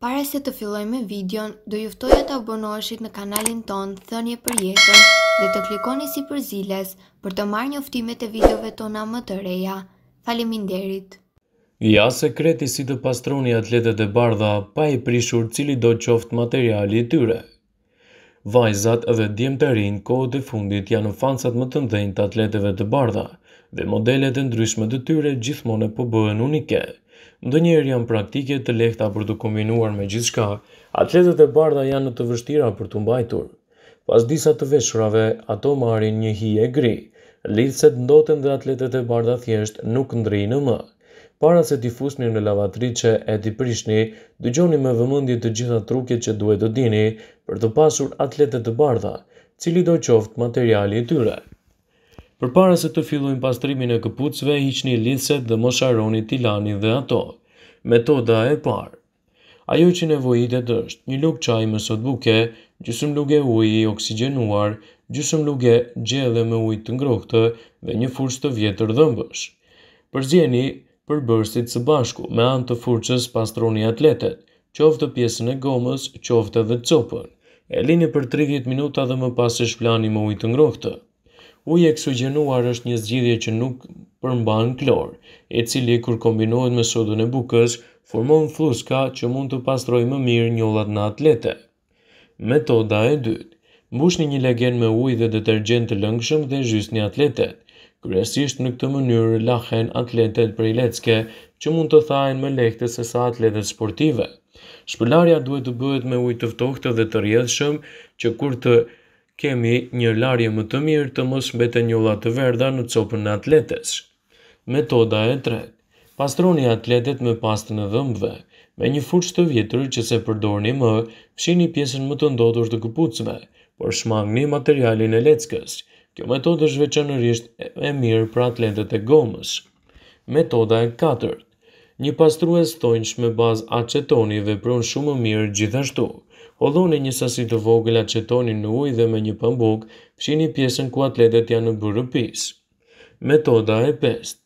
Pare se të filloj me videon, do juftoj e të abonoshit në kanalin ton, thënje për jetën dhe të klikoni si për ziles për të marrë një uftimet e videove tona më të reja. Falimin derit! Ja, sekreti si të pastroni atletet e bardha pa i prishur cili do qoftë materiali e tyre. Vajzat dhe djemë të rinë kohët e fundit janë fansat më të mdhenjë të atleteve të bardha dhe modelet e ndryshme të tyre gjithmonë po bëhen unike njerë janë praktike të lehta për të kombinuar me gjithçka, atletet e bardha janë në të vështira për të mbajtur. Pas disa të veshurave, ato marrin një hi e gri. Lidhset ndoten dhe atletet e bardha thjesht nuk në më. Para se t'i fusni në lavatriqe e t'i prishni, dëgjoni me vëmëndi të gjitha truket që duhet të dini për të pasur atletet e bardha, cili do qoftë materiali i tyre. Për para se të fillojnë pastrimin e këpucve, hiqni lidhset dhe mosharoni tilani dhe ato. Metoda e parë. Ajo që nevojitet është një lukë qaj me sot buke, gjysëm luge i oksigenuar, gjysëm luge gjelle me ujtë të ngrohtë dhe një furç të vjetër dhëmbësh. Përzjeni për bërstit së bashku me anë të furqës pastroni atletet, qoftë pjesën e gomës, qoftë edhe copën. E lini për 30 minuta dhe më pas e shplani me ujtë ngrohtë. Uji eksogjenuar është një zgjidhje që nuk përmban klor, e cili kur kombinohet me sodën e bukës, formon fluska që mund të pastrojë më mirë njollat në atlete. Metoda e dytë: mbushni një legen me ujë dhe detergjent të lëngshëm dhe zhysni atletet. Kryesisht në këtë mënyrë lahen atletet për lecke, që mund të thahen më lehtë se sa atletet sportive. Shpëlarja duhet të bëhet me ujë të ftohtë dhe të rrjedhshëm që kur të kemi një larje më të mirë të mos mbetë një të verda në copën në atletes. Metoda e tret, pastroni atletet me pastë në dhëmbëve, me një fuqë të vjetër që se përdorni më, fshini pjesën më të ndodur të këpucme, por shmang një materialin e leckës, kjo metodë është veçanërisht e mirë për atletet e gomës. Metoda e katërt, një pastru e stojnësh me bazë acetoni dhe prunë shumë mirë gjithashtu, Odhoni një sasi të vogël acetoni në ujë dhe me një pambuk, fshini pjesën ku atletet janë në bërë pis. Metoda e pest.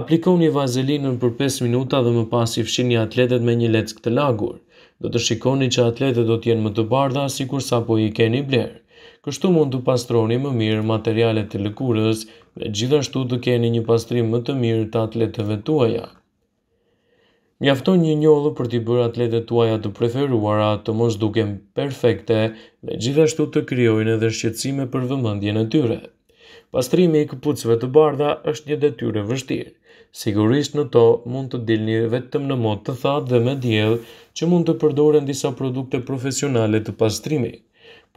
Aplikoni vazelinën për 5 minuta dhe më pas i fshini atletet me një leck të lagur. Do të shikoni që atletet do të jenë më të bardha si kur sa po i keni blerë. Kështu mund të pastroni më mirë materialet të lëkurës dhe gjithashtu të keni një pastrim më të mirë të atleteve tuaja. Mjafton një njollë për t'i bërë atletet tuaja të preferuara të mos duken perfekte dhe gjithashtu të krijojnë edhe shqetësime për vëmendjen e tyre. Pastrimi i këpucëve të bardha është një detyrë tyre vështirë. Sigurisht në to mund të dilni vetëm në mod të thatë dhe me diell që mund të përdoren disa produkte profesionale të pastrimit.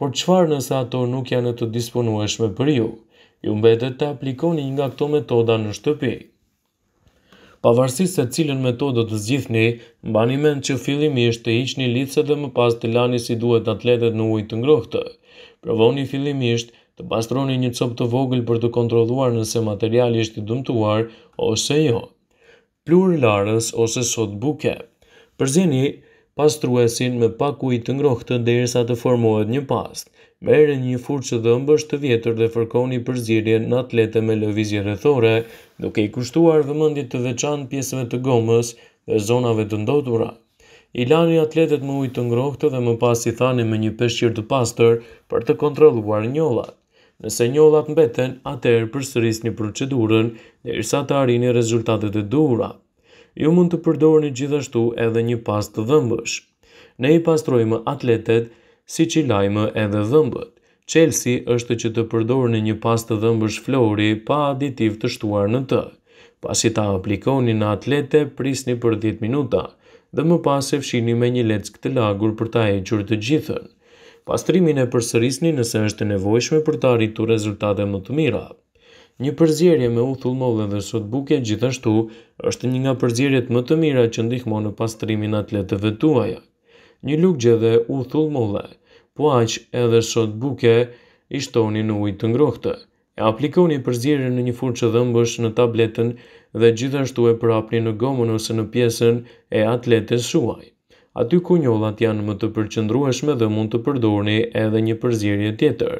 Por çfarë nëse ato nuk janë të disponueshme për ju? Ju mbetet të aplikoni nga këto metoda në shtëpi pavarësisht se cilën metodë të zgjithni, mbani mend që fillimisht të hiqni licet dhe më pas të lani si duhet atletet në ujë të ngrohtë. Provoni fillimisht të pastroni një copë të vogël për të kontrolluar nëse materiali është i dëmtuar ose jo. Plur larës ose sot buke. Përzini pastruesin me pak ujë të ngrohtë derisa të formohet një pastë bere një furqë dhëmbësh të vjetër dhe fërkoni përzirje në atlete me lëvizje rëthore, duke i kushtuar dhe mëndit të veçan pjesëve të gomës dhe zonave të ndotura. Ilani atletet më ujtë ngrohtë dhe më pas i thani me një peshqir të pastor për të kontroluar njollat. Nëse njollat mbeten, atër për sëris një procedurën dhe i të arini rezultatet e dura. Ju mund të përdorni gjithashtu edhe një pas të dëmbësh. Ne i pastrojmë atletet, si që lajmë edhe dhëmbët. qelsi është që të përdorë në një pas të dhëmbësh flori pa aditiv të shtuar në të. Pasi ta aplikoni në atlete, prisni për 10 minuta dhe më pas e fshini me një leck të lagur për ta e gjurë të gjithën. Pastrimin e përsërisni nëse është nevojshme për ta rritu rezultate më të mira. Një përzjerje me uthull mollë dhe sot buke gjithashtu është një nga përzjerjet më të mira që ndihmonë pastrimin atleteve tuaja një lukgje dhe u thullmove, po aq edhe sot buke i shtoni në ujtë të ngrohtë. E aplikoni përzirën në një furqë dhëmbësh në tabletën dhe gjithashtu e prapni në gomën ose në pjesën e atletës shuaj. Aty ku njollat janë më të përqëndrueshme dhe mund të përdorni edhe një përzirje tjetër.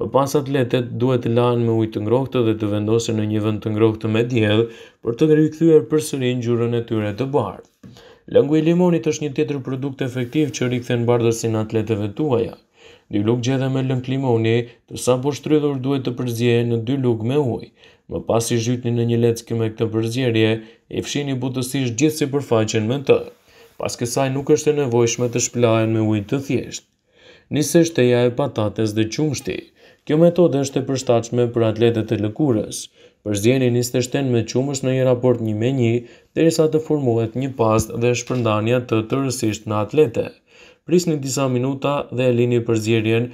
Më pas atletet duhet të lanë me ujtë ngrohtë dhe të vendosin në një vend të ngrohtë me djedh për të rikthyer përsëri ngjyrën e tyre të bardhë. Lëngu i limonit është një tjetër produkt efektiv që rikthen bardhësin atleteve tuaja. Një lukë gjedhe me lëngë limoni, të sa po shtrydhur duhet të përzje në dy lukë me ujë. Më pas i zhytni në një leckë me këtë përzjerje, e fshini butësisht gjithë si përfaqen me të. Pas kësaj nuk është e nevojshme të shplajen me ujë të thjeshtë. Nisë është e patates dhe qumshti. Kjo metode është e përstachme për atletet e lëkurës për zjeni një steshten me qumësh në një raport një me një, dhe i sa të formuhet një past dhe shpërndanja të të rësisht në atlete. Pris një disa minuta dhe e lini për zjerjen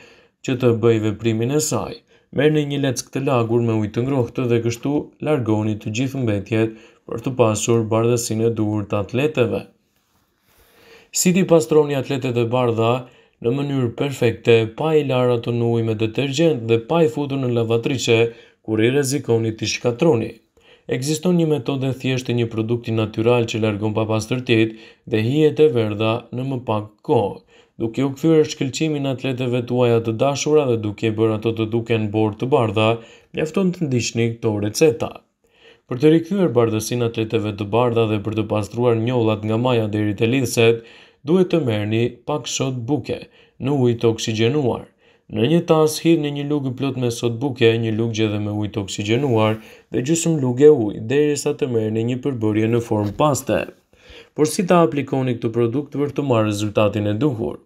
që të bëjve primin e saj. Merë një lecë këtë lagur me ujtë ngrohtë dhe kështu largoni të gjithë mbetjet për të pasur bardhësin e duhur të atleteve. Si ti pastroni atletet e bardha, në mënyrë perfekte, pa i lara të nuj me detergent dhe pa i futur në lavatrice, kur i rezikoni të shkatroni. Ekziston një metode thjesht e një produkti natyral që largon pa pastërtit dhe hijet e verdha në më pak kohë, duke u këthyre shkëlqimin atleteve tuaja të dashura dhe duke bërë ato të duke në borë të bardha, mjafton të ndishtni këto receta. Për të rikëthyre bardhësin atleteve të bardha dhe për të pastruar njollat nga maja dhe rritë e lidhset, duhet të një pak shot buke në ujtë oksigenuar. Në një tas në një lugë plot me sot buke, një lugë gjithë me ujtë oksigenuar dhe gjysëm lugë e ujtë, deri sa të merë një përbërje në formë paste. Por si ta aplikoni këtë produkt për të marë rezultatin e duhur?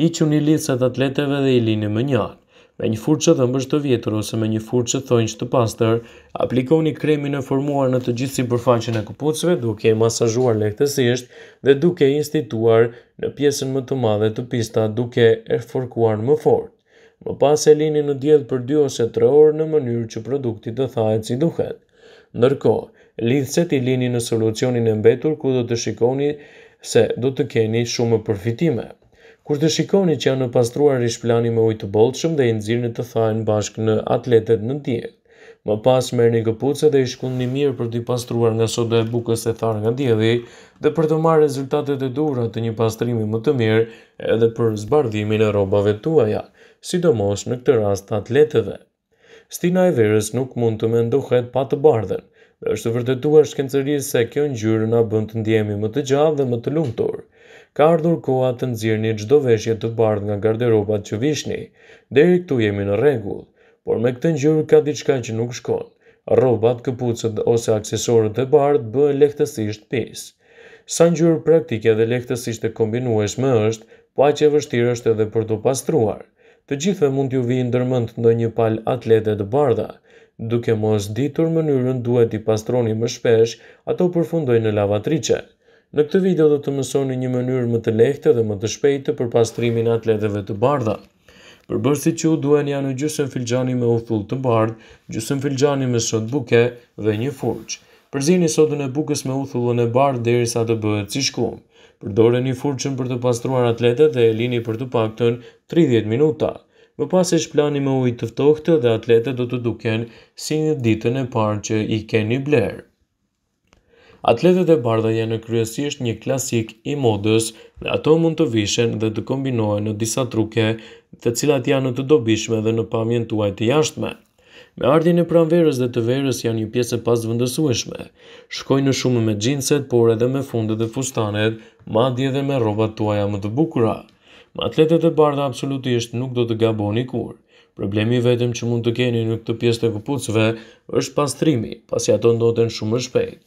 I që një lisët atleteve dhe i linë më njatë, Me një furqë dhe mbështë të vjetër ose me një furqë të thonjë që të pastër, aplikoni kremin e formuar në të gjithë si përfaqin e këpucëve duke e masajuar lehtësisht dhe duke instituar në pjesën më të madhe të pista duke e forkuar më fort më pas e lini në djedh për 2 ose 3 orë në mënyrë që produkti të thajet si duhet. Ndërko, lidhset i lini në solucionin e mbetur ku do të shikoni se do të keni shumë përfitime. Kur të shikoni që janë në pastruar i shplani me ujtë bolqëm dhe i në të thajnë bashkë në atletet në djedh. Më pas merë një këpuce dhe i shkund një mirë për t'i pastruar nga sode e bukës e tharë nga djedhi dhe për të marë rezultatet e dura të një pastrimi më të mirë edhe për zbardhimin e robave tuaja sidomos në këtë rast të atleteve. Stina e verës nuk mund të mendohet pa të bardhen, dhe është vërtetuar shkencërisë se kjo ngjyrë na bën të ndjemi më të gjallë dhe më të lumtur. Ka ardhur koha të nxjerrni çdo veshje të bardhë nga garderobat që vishni. Deri këtu jemi në rregull, por me këtë ngjyrë ka diçka që nuk shkon. Rrobat, këpucët ose aksesorët e bardhë bën lehtësisht pesë. Sa ngjyrë praktike dhe lehtësisht e kombinueshme është, po aq e vështirë është edhe për të pastruar të gjithve mund t'ju vijin dërmënd në një pal atlete të bardha, duke mos ditur mënyrën duhet i pastroni më shpesh, ato përfundoj në lavatrice. Në këtë video do të mësoni një mënyrë më të lehte dhe më të shpejtë për pastrimin atleteve të bardha. Për si që u duhen janë gjusën filgjani me uthull të bardh, gjusën filgjani me sot buke dhe një furqë. Përzini sotën e bukes me uthullën e bardh dhe i sa të bëhet si shkumë përdore një furqën për të pastruar atletet dhe e lini për të pakton 30 minuta. Më pas e shplani me ujtë tëftohtë dhe atletet do të duken si një ditën e parë që i keni blerë. Atletet e bardha janë në kryesisht një klasik i modës dhe ato mund të vishen dhe të kombinohen në disa truke të cilat janë të dobishme dhe në pamjen tuaj të jashtme. Me ardhjën e pranverës dhe të verës janë një pjesë pas vëndësueshme. Shkojnë në shumë me gjinset, por edhe me fundet dhe fustanet, madje dhe me robat tuaja më të bukura. Ma atletet e bardha absolutisht nuk do të gaboni kur. Problemi vetëm që mund të keni në këtë pjesë të këpucëve është pastrimi, pasi ato ndoten shumë shpejt.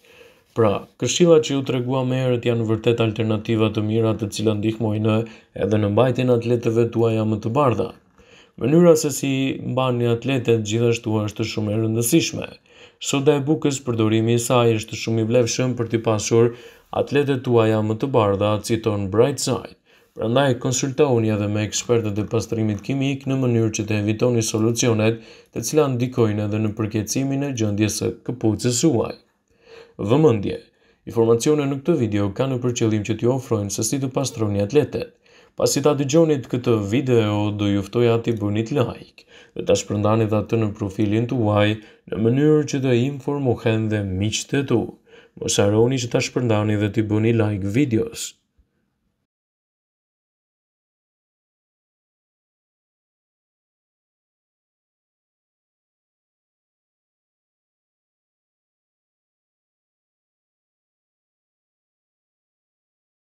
Pra, këshilla që ju të regua me erët janë vërtet alternativa të mirat të cilë ndihmojnë edhe në mbajtjen atleteve tuaja më të bardha. Mënyra se si mban një atletet gjithashtu është shumë e rëndësishme. Soda e bukës përdorimi i saj është shumë i vlefshëm për të pasur atletet tuaja më të bardha, citon Bright Side. Prandaj konsultohuni edhe me ekspertët e pastrimit kimik në mënyrë që të evitoni solucionet të cilat ndikojnë edhe në përkeqësimin e gjendjes së këpucës suaj. Vëmendje, informacione në këtë video kanë për qëllim që t'ju ofrojnë se si të pastroni atletet. Pasi ta gjonit këtë video, do juftoj ati bunit like dhe ta shpërndani dhe atë në profilin të uaj në mënyrë që të informohen dhe miqtë e tu. Mosaroni që ta shpërndani dhe të bëni like videos.